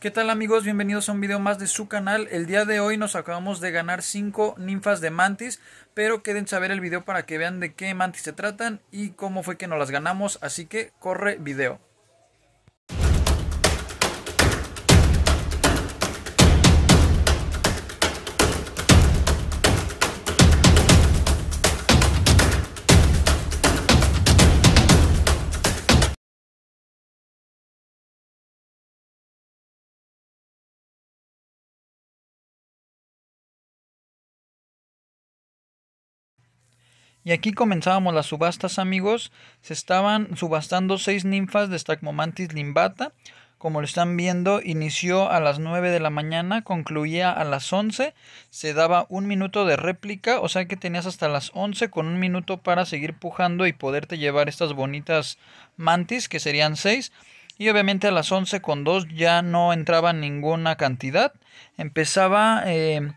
¿Qué tal amigos? Bienvenidos a un video más de su canal. El día de hoy nos acabamos de ganar 5 ninfas de mantis, pero quédense a ver el video para que vean de qué mantis se tratan y cómo fue que nos las ganamos, así que corre video. Y aquí comenzábamos las subastas, amigos. Se estaban subastando seis ninfas de Stagmomantis limbata. Como lo están viendo, inició a las 9 de la mañana, concluía a las 11, se daba un minuto de réplica, o sea que tenías hasta las 11 con un minuto para seguir pujando y poderte llevar estas bonitas mantis, que serían 6. Y obviamente a las 11 con 2 ya no entraba ninguna cantidad. Empezaba eh,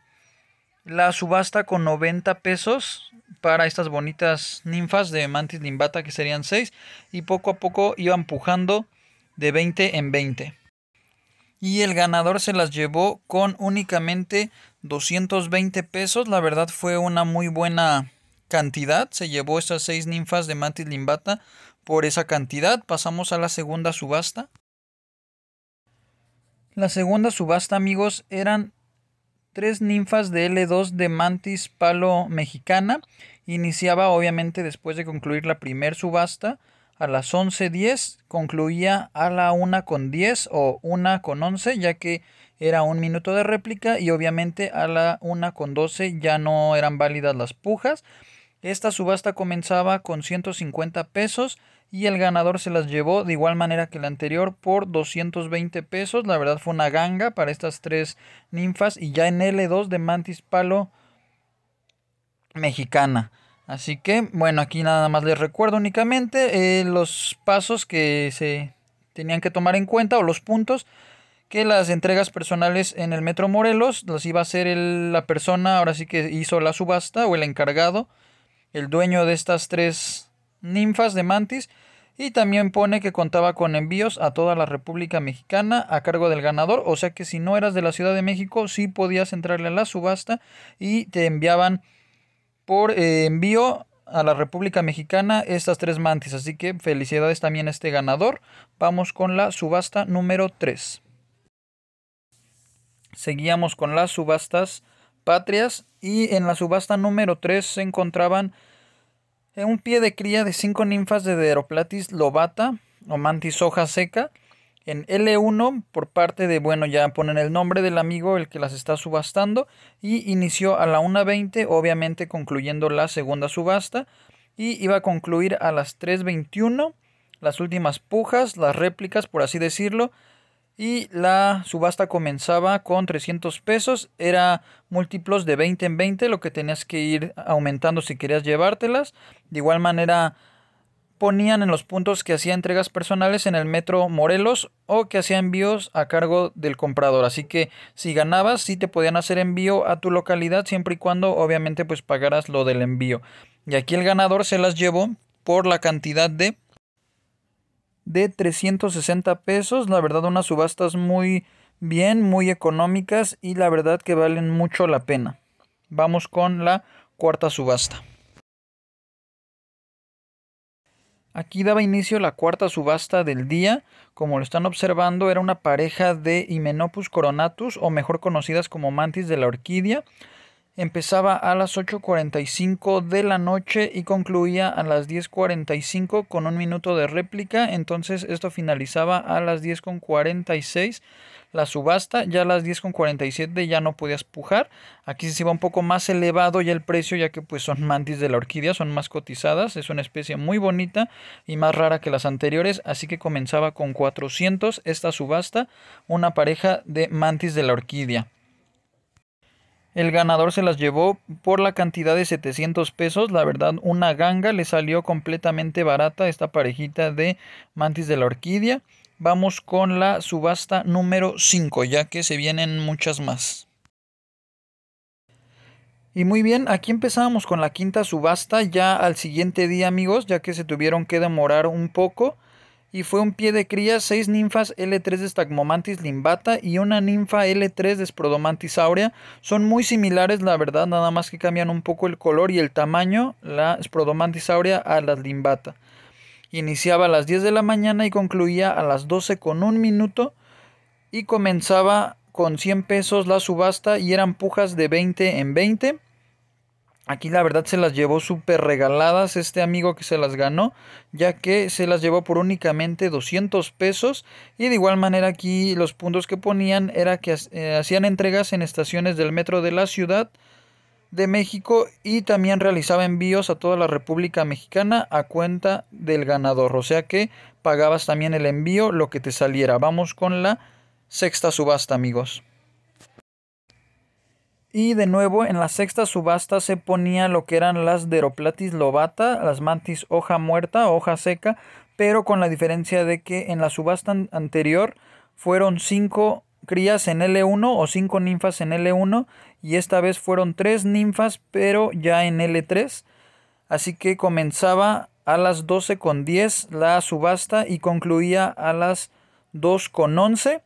la subasta con 90 pesos, para estas bonitas ninfas de Mantis limbata que serían 6 y poco a poco iban pujando de 20 en 20. Y el ganador se las llevó con únicamente 220 pesos. La verdad fue una muy buena cantidad. Se llevó estas 6 ninfas de Mantis limbata por esa cantidad. Pasamos a la segunda subasta. La segunda subasta, amigos, eran tres ninfas de L2 de mantis palo mexicana. Iniciaba obviamente después de concluir la primer subasta a las 11.10, concluía a la 1.10 o 1.11 ya que era un minuto de réplica y obviamente a la 1.12 ya no eran válidas las pujas. Esta subasta comenzaba con 150 pesos y el ganador se las llevó de igual manera que la anterior por 220 pesos. La verdad fue una ganga para estas tres ninfas y ya en L2 de Mantis Palo mexicana. Así que bueno, aquí nada más les recuerdo únicamente eh, los pasos que se tenían que tomar en cuenta o los puntos que las entregas personales en el Metro Morelos las iba a hacer la persona, ahora sí que hizo la subasta o el encargado, el dueño de estas tres ninfas de mantis y también pone que contaba con envíos a toda la República Mexicana a cargo del ganador, o sea que si no eras de la Ciudad de México sí podías entrarle a la subasta y te enviaban por eh, envío a la República Mexicana estas tres mantis. Así que felicidades también a este ganador. Vamos con la subasta número 3. Seguíamos con las subastas patrias y en la subasta número 3 se encontraban un pie de cría de cinco ninfas de Deeroplatis lobata o mantis hoja seca en L1 por parte de, bueno, ya ponen el nombre del amigo el que las está subastando y inició a la 1.20, obviamente concluyendo la segunda subasta y iba a concluir a las 3.21, las últimas pujas, las réplicas, por así decirlo, y la subasta comenzaba con 300 pesos, era múltiplos de 20 en 20 lo que tenías que ir aumentando si querías llevártelas. De igual manera ponían en los puntos que hacía entregas personales en el metro Morelos o que hacía envíos a cargo del comprador. Así que si ganabas, sí te podían hacer envío a tu localidad siempre y cuando obviamente pues pagaras lo del envío. Y aquí el ganador se las llevó por la cantidad de de 360 pesos. La verdad, unas subastas muy bien, muy económicas y la verdad que valen mucho la pena. Vamos con la cuarta subasta. Aquí daba inicio la cuarta subasta del día. Como lo están observando, era una pareja de Hymenopus coronatus, o mejor conocidas como mantis de la orquídea empezaba a las 8.45 de la noche y concluía a las 10.45 con un minuto de réplica. Entonces esto finalizaba a las 10.46 la subasta. Ya a las 10.47 ya no podías pujar. Aquí se iba un poco más elevado ya el precio ya que pues son mantis de la orquídea, son más cotizadas. Es una especie muy bonita y más rara que las anteriores. Así que comenzaba con 400 esta subasta, una pareja de mantis de la orquídea. El ganador se las llevó por la cantidad de 700 pesos. La verdad, una ganga le salió completamente barata esta parejita de mantis de la orquídea. Vamos con la subasta número 5, ya que se vienen muchas más. Y muy bien, aquí empezamos con la quinta subasta ya al siguiente día amigos, ya que se tuvieron que demorar un poco y fue un pie de cría, seis ninfas L3 de Stagmomantis limbata y una ninfa L3 de Sprodomantis aurea. Son muy similares, la verdad, nada más que cambian un poco el color y el tamaño, la Sprodomantis aurea a la limbata. Iniciaba a las 10 de la mañana y concluía a las 12 con un minuto y comenzaba con 100 pesos la subasta y eran pujas de 20 en 20. Aquí la verdad se las llevó súper regaladas este amigo que se las ganó, ya que se las llevó por únicamente 200 pesos y de igual manera aquí los puntos que ponían era que eh, hacían entregas en estaciones del metro de la ciudad de México y también realizaba envíos a toda la República Mexicana a cuenta del ganador, o sea que pagabas también el envío lo que te saliera. Vamos con la sexta subasta amigos. Y de nuevo, en la sexta subasta se ponía lo que eran las Deroplatis lobata, las mantis hoja muerta, hoja seca, pero con la diferencia de que en la subasta anterior fueron 5 crías en L1 o 5 ninfas en L1 y esta vez fueron 3 ninfas pero ya en L3. Así que comenzaba a las 12 con 10 la subasta y concluía a las 2 con 11.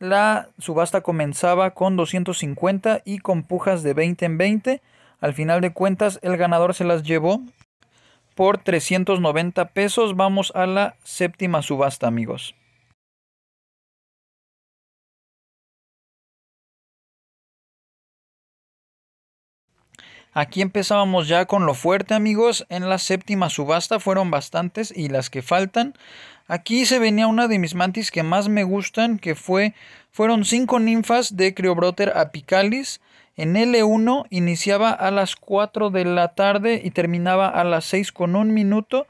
La subasta comenzaba con 250 y con pujas de 20 en 20. Al final de cuentas, el ganador se las llevó por 390 pesos. Vamos a la séptima subasta, amigos. Aquí empezábamos ya con lo fuerte, amigos. En la séptima subasta fueron bastantes y las que faltan. Aquí se venía una de mis mantis que más me gustan, que fue fueron cinco ninfas de Creobroter apicalis. En L1 iniciaba a las 4 de la tarde y terminaba a las 6 con un minuto.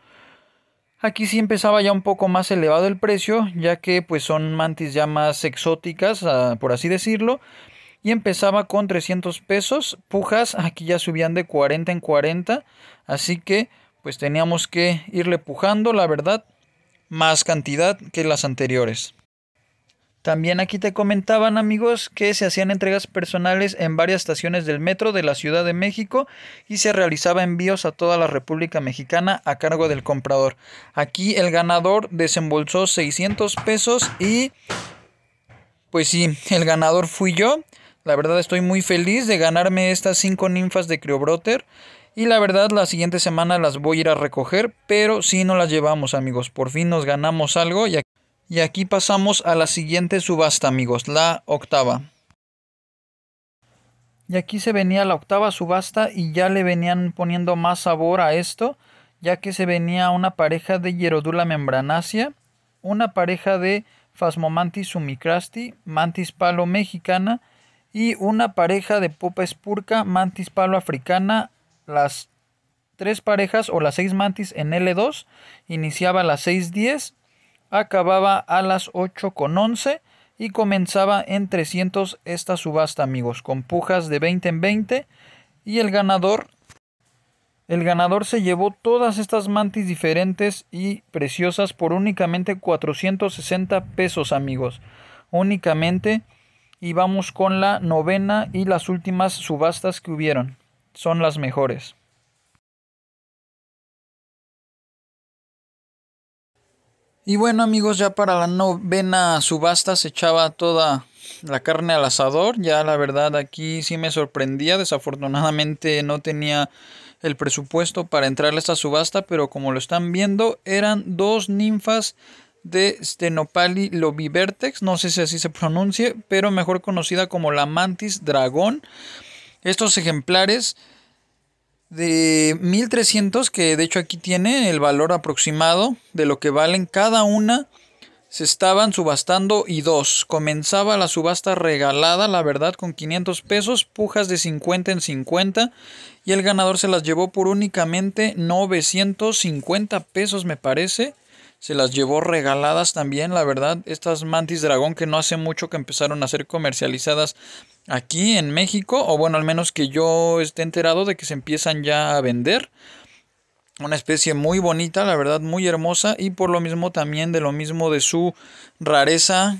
Aquí sí empezaba ya un poco más elevado el precio, ya que pues son mantis ya más exóticas, ah, por así decirlo, y empezaba con 300 pesos. Pujas, aquí ya subían de 40 en 40, así que pues teníamos que irle pujando, la verdad, más cantidad que las anteriores. También aquí te comentaban amigos que se hacían entregas personales en varias estaciones del metro de la Ciudad de México y se realizaba envíos a toda la República Mexicana a cargo del comprador. Aquí el ganador desembolsó 600 pesos y pues sí, el ganador fui yo. La verdad estoy muy feliz de ganarme estas 5 ninfas de Criobroter. Y la verdad la siguiente semana las voy a ir a recoger, pero si sí no las llevamos amigos. Por fin nos ganamos algo y aquí, pasamos a la siguiente subasta amigos, la octava. Y aquí se venía la octava subasta y ya le venían poniendo más sabor a esto, ya que se venía una pareja de Hierodula Membranacea. una pareja de Phasmomantis sumicrasti, Mantis palo mexicana y una pareja de popa espurca, mantis palo africana, las tres parejas o las seis mantis en L2, iniciaba a las 6.10, acababa a las 8.11 y comenzaba en 300 esta subasta amigos, con pujas de 20 en 20 y el ganador el ganador se llevó todas estas mantis diferentes y preciosas por únicamente 460 pesos amigos. Únicamente y vamos con la novena y las últimas subastas que hubieron. Son las mejores. Y bueno amigos, ya para la novena subasta se echaba toda la carne al asador. Ya la verdad aquí sí me sorprendía. Desafortunadamente no tenía el presupuesto para entrar a esta subasta, pero como lo están viendo eran dos ninfas de Stenopali lobivertex, no sé si así se pronuncie, pero mejor conocida como la mantis dragón. Estos ejemplares de 1300, que de hecho aquí tiene el valor aproximado de lo que valen cada una, se estaban subastando y dos. Comenzaba la subasta regalada, la verdad, con 500 pesos, pujas de 50 en 50 y el ganador se las llevó por únicamente 950 pesos, me parece se las llevó regaladas también, la verdad, estas mantis dragón que no hace mucho que empezaron a ser comercializadas aquí en México, o bueno, al menos que yo esté enterado de que se empiezan ya a vender. Una especie muy bonita, la verdad, muy hermosa, y por lo mismo también de lo mismo de su rareza,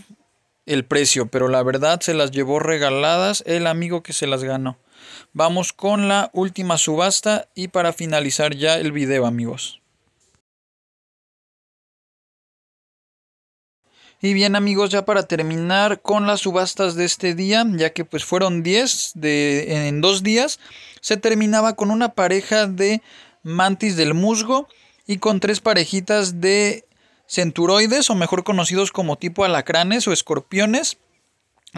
el precio, pero la verdad se las llevó regaladas el amigo que se las ganó. Vamos con la última subasta y para finalizar ya el video amigos. Y bien amigos, ya para terminar con las subastas de este día, ya que pues fueron 10 en dos días, se terminaba con una pareja de mantis del musgo y con tres parejitas de centuroides o mejor conocidos como tipo alacranes o escorpiones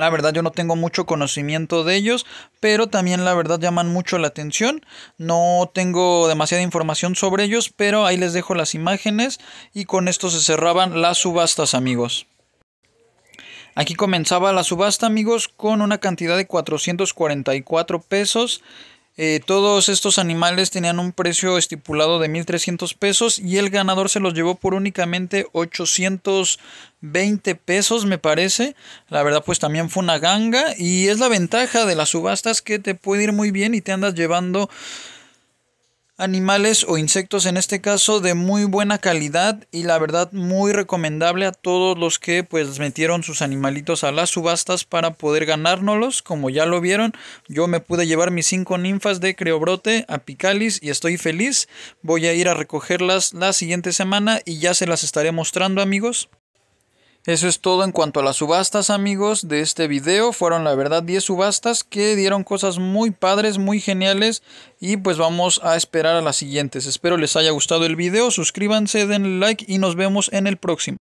la verdad yo no tengo mucho conocimiento de ellos, pero también la verdad llaman mucho la atención. No tengo demasiada información sobre ellos, pero ahí les dejo las imágenes y con esto se cerraban las subastas amigos. Aquí comenzaba la subasta amigos con una cantidad de 444 pesos eh, todos estos animales tenían un precio estipulado de 1.300 pesos y el ganador se los llevó por únicamente 820 pesos, me parece. La verdad, pues también fue una ganga y es la ventaja de las subastas que te puede ir muy bien y te andas llevando animales o insectos en este caso de muy buena calidad y la verdad muy recomendable a todos los que pues metieron sus animalitos a las subastas para poder ganárnoslos como ya lo vieron yo me pude llevar mis cinco ninfas de creobrote a picalis y estoy feliz voy a ir a recogerlas la siguiente semana y ya se las estaré mostrando amigos eso es todo en cuanto a las subastas amigos de este video. Fueron la verdad 10 subastas que dieron cosas muy padres, muy geniales. Y pues vamos a esperar a las siguientes. Espero les haya gustado el video. Suscríbanse, denle like y nos vemos en el próximo.